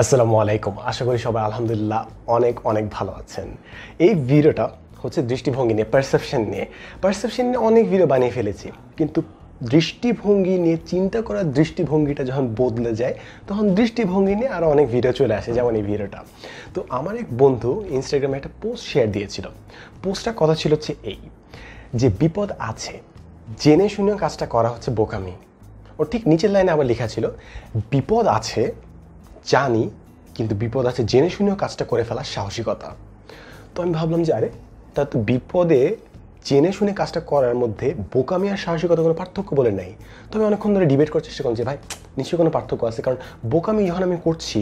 আসসালামু আলাইকুম আশা করি সবাই আলহামদুলিল্লাহ অনেক অনেক ভালো আছেন এই ভিডিওটা হচ্ছে দৃষ্টিভঙ্গি নিয়ে পারসেপশন নিয়ে পারসেপশন নিয়ে অনেক ভিডিও বানিয়ে ফেলেছি কিন্তু দৃষ্টিভঙ্গি নিয়ে চিন্তা করার দৃষ্টিভঙ্গিটা যখন বদলে যায় তখন দৃষ্টিভঙ্গি নিয়ে আরও অনেক ভিডিও চলে আসে যেমন এই ভিডিওটা তো আমার এক বন্ধু ইনস্টাগ্রামে একটা পোস্ট শেয়ার দিয়েছিল পোস্টটা কথা ছিল হচ্ছে এই যে বিপদ আছে জেনে শুনেও কাজটা করা হচ্ছে বোকামি ও ঠিক নিচের লাইনে আবার লেখা ছিল বিপদ আছে জানি কিন্তু বিপদ আছে জেনে শুনেও কাজটা করে ফেলার সাহসিকতা তো আমি ভাবলাম যে আরে তা তো বিপদে জেনে শুনে কাজটা করার মধ্যে বোকামি আর সাহসিকতা কোনো পার্থক্য বলে নেই তবে অনেকক্ষণ ধরে ডিবেট করার চেষ্টা যে ভাই নিশ্চয়ই কোনো পার্থক্য আছে কারণ বোকামি যখন আমি করছি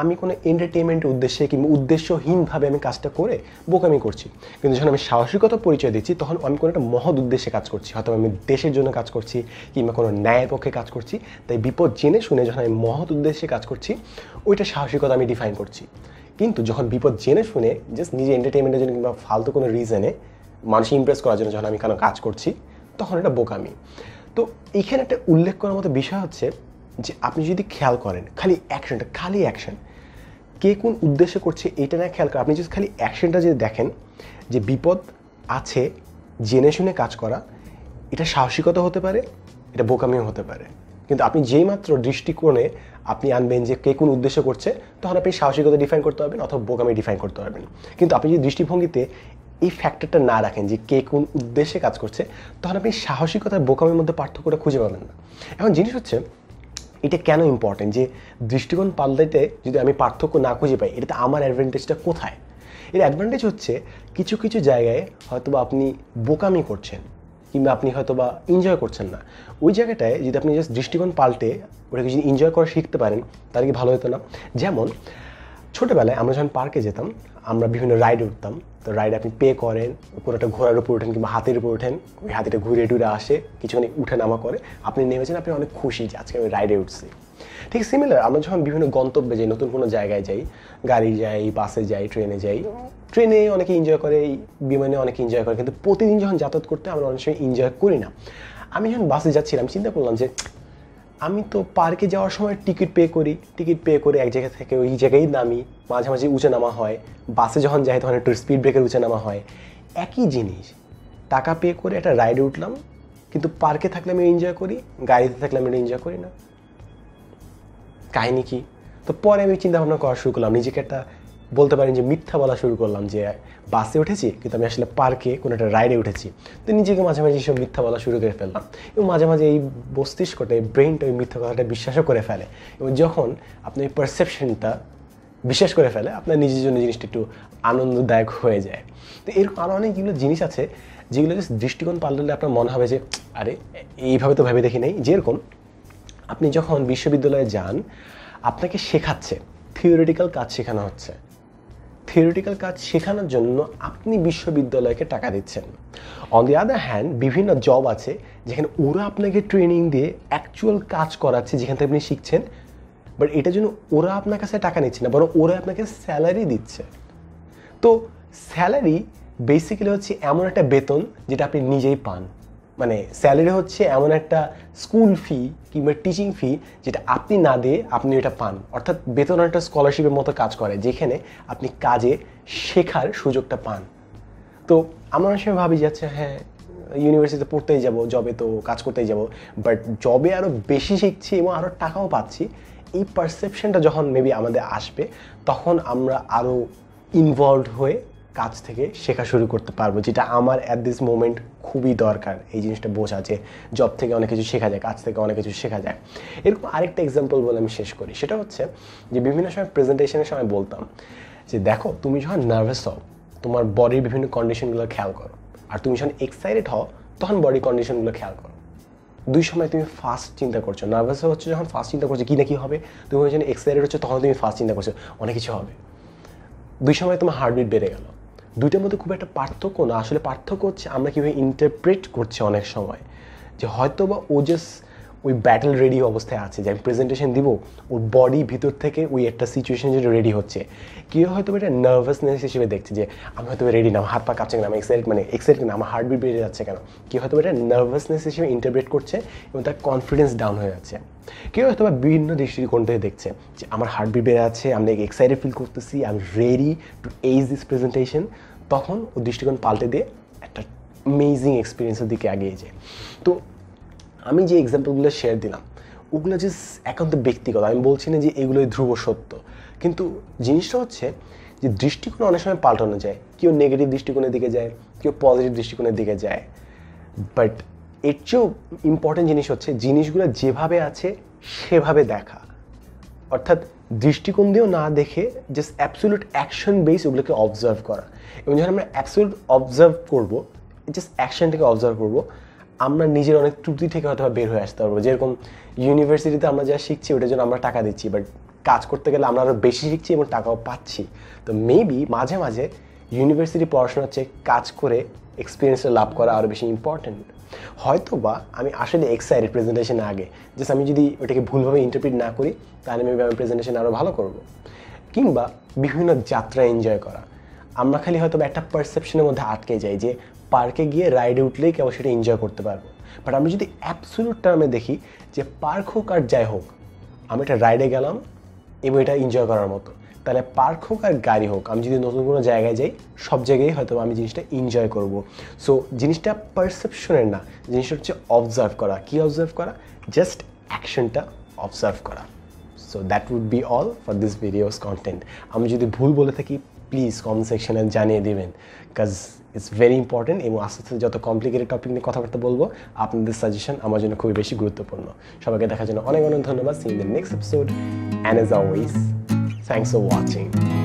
আমি কোনো এন্টারটেনমেন্টের উদ্দেশ্যে কিংবা উদ্দেশ্যহীনভাবে আমি কাজটা করে বোকামি করছি কিন্তু যখন আমি সাহসিকতা পরিচয় দিচ্ছি তখন আমি কোনো একটা মহৎ উদ্দেশ্যে কাজ করছি হয়তো আমি দেশের জন্য কাজ করছি কিংবা কোনো ন্যায়ের পক্ষে কাজ করছি তাই বিপদ জেনে শুনে যখন আমি মহৎ উদ্দেশ্যে কাজ করছি ওইটা সাহসিকতা আমি ডিফাইন করছি কিন্তু যখন বিপদ জেনে শুনে জাস্ট নিজে এন্টারটেনমেন্টের জন্য কিংবা ফালতু কোনো রিজনে মানুষ ইমপ্রেস করার জন্য যখন আমি কেন কাজ করছি তখন এটা বোকামি তো এখানে একটা উল্লেখ করার মতো বিষয় হচ্ছে যে আপনি যদি খেয়াল করেন খালি অ্যাকশনটা খালি অ্যাকশন কে কোন উদ্দেশ্যে করছে এটা না খেয়াল করেন আপনি যদি খালি অ্যাকশনটা যদি দেখেন যে বিপদ আছে জেনে শুনে কাজ করা এটা সাহসিকতা হতে পারে এটা বোকামিও হতে পারে কিন্তু আপনি যেই মাত্র দৃষ্টিকোণে আপনি আনবেন যে কে কোন উদ্দেশ্য করছে তখন আপনি সাহসিকতা ডিফাইন করতে পারবেন অথবা বোকামি ডিফাইন করতে পারবেন কিন্তু আপনি যদি দৃষ্টিভঙ্গিতে এই ফ্যাক্টরটা না রাখেন যে কে কোন উদ্দেশ্যে কাজ করছে তাহলে আপনি সাহসিকতার বোকামের মধ্যে পার্থক্যটা খুঁজে পাবেন না এখন জিনিস হচ্ছে এটা কেন ইম্পর্টেন্ট যে দৃষ্টিকোণ পাল্টাইতে যদি আমি পার্থক্য না খুঁজে পাই এটাতে আমার অ্যাডভান্টেজটা কোথায় এর অ্যাডভান্টেজ হচ্ছে কিছু কিছু জায়গায় হয়তোবা আপনি বোকামি করছেন কিংবা আপনি হয়তো বা এনজয় করছেন না ওই জায়গাটায় যদি আপনি জাস্ট দৃষ্টিকোণ পাল্টে ওটাকে যদি এনজয় করা শিখতে পারেন তাহলে কি ভালো হতো না যেমন ছোটোবেলায় আমরা যখন পার্কে যেতাম আমরা বিভিন্ন রাইডে উঠতাম তো রাইড আপনি পে করেন কোনো একটা ঘোড়ার উপর ওঠেন কিংবা হাতির উপর ওঠেন ওই হাতিটা ঘুরে টুরে আসে কিছুখানি উঠে নামা করে আপনি নেমেছেন আপনি অনেক খুশি যে আজকে আমি রাইডে উঠছি ঠিক সিমিলার আমরা যখন বিভিন্ন গন্তব্যে যাই নতুন কোনো জায়গায় যাই গাড়ি যাই বাসে যাই ট্রেনে যাই ট্রেনে অনেকে এনজয় করে বিমানে অনেকে এনজয় করে কিন্তু প্রতিদিন যখন যাতায়াত করতে আমরা অনেক সময় এনজয় করি না আমি যখন বাসে যাচ্ছিলাম চিন্তা করলাম যে আমি তো পার্কে যাওয়ার সময় টিকিট পে করি টিকিট পে করে এক জায়গা থেকে ওই জায়গায় নামি মাঝে মাঝে উঁচে নামা হয় বাসে যখন যাই তখন একটু স্পিড ব্রেকের উঁচে নামা হয় একই জিনিস টাকা পে করে একটা রাইডে উঠলাম কিন্তু পার্কে থাকলে আমি এনজয় করি গাড়িতে থাকলে আমি এনজয় করি না কাহিনি কি তো পরে আমি চিন্তা ভাবনা করা শুরু করলাম নিজেকে একটা বলতে পারেন যে মিথ্যা বলা শুরু করলাম যে বাসে উঠেছি কিন্তু আমি আসলে পার্কে কোনো একটা রাইডে উঠেছি তো নিজেকে মাঝে মাঝে এইসব মিথ্যা বলা শুরু করে ফেললাম এবং মাঝে মাঝে এই মস্তিষ্কটা এই ব্রেনটা ওই মিথ্যা কথাটা বিশ্বাসও করে ফেলে এবং যখন আপনি ওই পারসেপশনটা বিশ্বাস করে ফেলে আপনার নিজের জন্য জিনিসটা একটু আনন্দদায়ক হয়ে যায় তো এরকম আরও অনেকগুলো জিনিস আছে যেগুলো যে দৃষ্টিকোণ পাল্টালে আপনার মনে হবে যে আরে এইভাবে তো ভেবে দেখি নাই যেরকম আপনি যখন বিশ্ববিদ্যালয়ে যান আপনাকে শেখাচ্ছে থিওরিটিক্যাল কাজ শেখানো হচ্ছে থিওরিটিক্যাল কাজ শেখানোর জন্য আপনি বিশ্ববিদ্যালয়কে টাকা দিচ্ছেন অন দি আদার হ্যান্ড বিভিন্ন জব আছে যেখানে ওরা আপনাকে ট্রেনিং দিয়ে অ্যাকচুয়াল কাজ করাচ্ছে যেখান থেকে আপনি শিখছেন বাট এটার জন্য ওরা আপনার কাছে টাকা নিচ্ছে না বরং ওরা আপনাকে স্যালারি দিচ্ছে তো স্যালারি বেসিক্যালি হচ্ছে এমন একটা বেতন যেটা আপনি নিজেই পান মানে স্যালারি হচ্ছে এমন একটা স্কুল ফি কিংবা টিচিং ফি যেটা আপনি না দিয়ে আপনি এটা পান অর্থাৎ বেতন একটা স্কলারশিপের মতো কাজ করে যেখানে আপনি কাজে শেখার সুযোগটা পান তো আমরা আসলে ভাবি যাচ্ছে হ্যাঁ ইউনিভার্সিটিতে পড়তেই যাব জবে তো কাজ করতেই যাব বাট জবে আরও বেশি শিখছি এবং আরও টাকাও পাচ্ছি এই পারসেপশনটা যখন মেবি আমাদের আসবে তখন আমরা আরও ইনভলভ হয়ে কাছ থেকে শেখা শুরু করতে পারবো যেটা আমার অ্যাট দিস মোমেন্ট খুবই দরকার এই জিনিসটা বোঝা যে জব থেকে অনেক কিছু শেখা যায় কাজ থেকে অনেক কিছু শেখা যায় এরকম আরেকটা এক্সাম্পল বলে আমি শেষ করি সেটা হচ্ছে যে বিভিন্ন সময় প্রেজেন্টেশনের সময় বলতাম যে দেখো তুমি যখন নার্ভাস হও তোমার বডির বিভিন্ন কন্ডিশনগুলো খেয়াল করো আর তুমি যখন এক্সাইটেড হও তখন বডি কন্ডিশনগুলো খেয়াল করো দুই সময় তুমি ফাস্ট চিন্তা করছো নার্ভাস হচ্ছে যখন ফাস্ট চিন্তা করছো কী না কী হবে তুমি যখন এক্সাইটেড হচ্ছে তখন তুমি ফাস্ট চিন্তা করছো অনেক কিছু হবে দুই সময় তোমার হার্টবিট বেড়ে গেলো দুইটার মধ্যে খুব একটা পার্থক্য না আসলে পার্থক্য হচ্ছে আমরা কীভাবে ইন্টারপ্রেট করছি অনেক সময় যে হয়তো বা ও জাস্ট ওই ব্যাটেল রেডি অবস্থায় আছে যে আমি প্রেজেন্টেশন দিব ওর বডি ভিতর থেকে ওই একটা সিচুয়েশন যেটা রেডি হচ্ছে কেউ হয়তো এটা নার্ভাসনেস হিসেবে দেখছে যে আমি হয়তো রেডি না হাত পা কাঁপছে কেন আমি এক্সাইট মানে এক্সাইট কেন আমার হার্টবিট বেড়ে যাচ্ছে কেন কেউ হয়তো এটা নার্ভাসনেস হিসেবে ইন্টারপ্রেট করছে এবং তার কনফিডেন্স ডাউন হয়ে যাচ্ছে কেউ হয়তো বা বিভিন্ন দৃষ্টিকোণ থেকে দেখছে যে আমার হার্টবিট বেড়ে যাচ্ছে আমি এক্সাইটেড ফিল করতেছি I am ready to ace this presentation তখন ও দৃষ্টিকোণ পাল্টে দিয়ে একটা অ্যামেজিং এক্সপিরিয়েন্সের দিকে এগিয়ে যায় তো আমি যে এক্সাম্পলগুলো শেয়ার দিলাম ওগুলো যে একান্ত ব্যক্তিগত আমি বলছি না যে এগুলোই ধ্রুব সত্য কিন্তু জিনিসটা হচ্ছে যে দৃষ্টিকোণ অনেক সময় পাল্টানো যায় কেউ নেগেটিভ দৃষ্টিকোণের দিকে যায় কেউ পজিটিভ দৃষ্টিকোণের দিকে যায় বাট এর চেয়েও ইম্পর্টেন্ট জিনিস হচ্ছে জিনিসগুলো যেভাবে আছে সেভাবে দেখা অর্থাৎ দৃষ্টিকোণ দিয়েও না দেখে জাস্ট অ্যাবসোলুট অ্যাকশন বেস ওগুলোকে অবজার্ভ করা এবং যখন আমরা অ্যাবসোলুট অবজার্ভ করবো জাস্ট অ্যাকশনটাকে অবজার্ভ করবো আমরা নিজের অনেক ত্রুটি থেকে হয়তো বের হয়ে আসতে পারবো যেরকম ইউনিভার্সিটিতে আমরা যা শিখছি ওটার জন্য আমরা টাকা দিচ্ছি বাট কাজ করতে গেলে আমরা আরও বেশি শিখছি এবং টাকাও পাচ্ছি তো মেবি মাঝে মাঝে ইউনিভার্সিটি পড়াশোনা হচ্ছে কাজ করে এক্সপিরিয়েন্সটা লাভ করা আরও বেশি ইম্পর্ট্যান্ট হয়তো বা আমি আসলে এক্সাইটেড প্রেজেন্টেশন আগে জাস্ট আমি যদি ওটাকে ভুলভাবে ইন্টারপ্রিট না করি তাহলে মেবি আমি প্রেজেন্টেশন আরও ভালো করব কিংবা বিভিন্ন যাত্রা এনজয় করা আমরা খালি হয়তো একটা পারসেপশনের মধ্যে আটকে যাই যে পার্কে গিয়ে রাইডে উঠলেই কেবল সেটা এনজয় করতে পারবো বাট আমি যদি অ্যাবসোলুট টার্মে দেখি যে পার্ক হোক আর যাই হোক আমি একটা রাইডে গেলাম এবং এটা এনজয় করার মতো তাহলে পার্ক হোক আর গাড়ি হোক আমি যদি নতুন কোনো জায়গায় যাই সব জায়গায় হয়তো আমি জিনিসটা এনজয় করব সো জিনিসটা পারসেপশনের না জিনিসটা হচ্ছে অবজার্ভ করা কি অবজার্ভ করা জাস্ট অ্যাকশনটা অবজার্ভ করা so that would be all for this videos content আমি যদি ভুল বলে থাকি প্লিজ কমেন্ট সেকশনে জানিয়ে দেবেন কাজ ইটস ভেরি ইম্পর্টেন্ট এবং আস্তে আস্তে যত কমপ্লিকেটেড টপিক নিয়ে কথাবার্তা বলবো আপনাদের সাজেশন আমার জন্য খুবই বেশি গুরুত্বপূর্ণ সবাইকে দেখার জন্য অনেক অনেক ধন্যবাদ see the next episode and as always thanks for watching